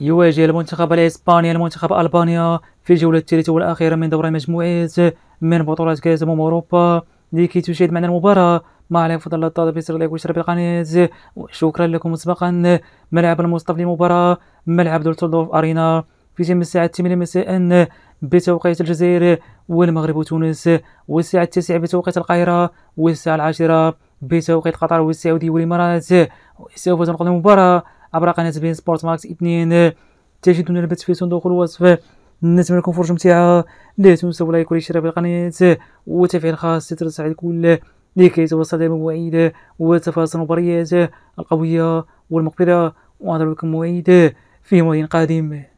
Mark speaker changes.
Speaker 1: يواجه المنتخب الإسباني المنتخب ألبانيا في الجولة الثالثة والأخيرة من دور المجموعات من بطولة كأس أمم أوروبا لكي تشاهد معنا المباراة مع الحفظ الله الطاضي في سر وشر القناه وشكرا لكم مسبقا ملعب المصطفى للمباراة ملعب دولتوردورف أرينا في تم الساعة 8 مساء بتوقيت الجزائر والمغرب وتونس والساعة 9 بتوقيت القاهرة والساعة العاشرة بتوقيت قطر والسعودية والإمارات سوف تنقل المباراة عبر قناة بين سبورت ماكس اثنين تجدون البث في صندوق الوصف لكم فرجة ممتعة لا تنسوا لايك والاشتراك في القناة وتفعيل خاص لترسل على الكل لكي توصل المواعيد وتفاصيل المباريات القوية والمقبلة ونضرب لكم موعد في موعد قادم